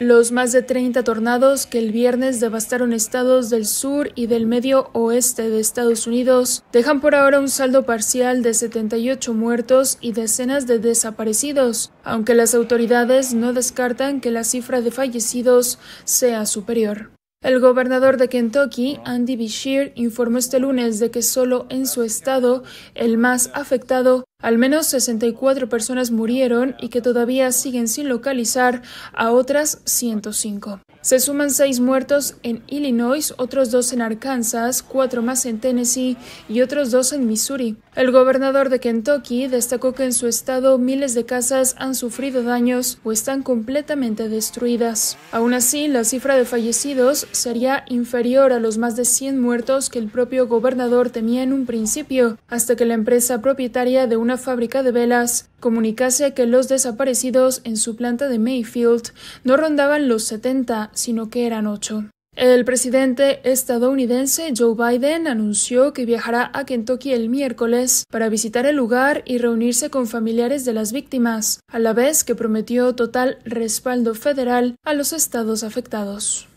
Los más de 30 tornados que el viernes devastaron estados del sur y del medio oeste de Estados Unidos dejan por ahora un saldo parcial de 78 muertos y decenas de desaparecidos, aunque las autoridades no descartan que la cifra de fallecidos sea superior. El gobernador de Kentucky, Andy Beshear, informó este lunes de que solo en su estado, el más afectado, al menos 64 personas murieron y que todavía siguen sin localizar a otras 105. Se suman seis muertos en Illinois, otros dos en Arkansas, cuatro más en Tennessee y otros dos en Missouri. El gobernador de Kentucky destacó que en su estado miles de casas han sufrido daños o están completamente destruidas. Aún así, la cifra de fallecidos sería inferior a los más de 100 muertos que el propio gobernador temía en un principio, hasta que la empresa propietaria de una fábrica de velas comunicase que los desaparecidos en su planta de Mayfield no rondaban los 70, sino que eran ocho. El presidente estadounidense Joe Biden anunció que viajará a Kentucky el miércoles para visitar el lugar y reunirse con familiares de las víctimas, a la vez que prometió total respaldo federal a los estados afectados.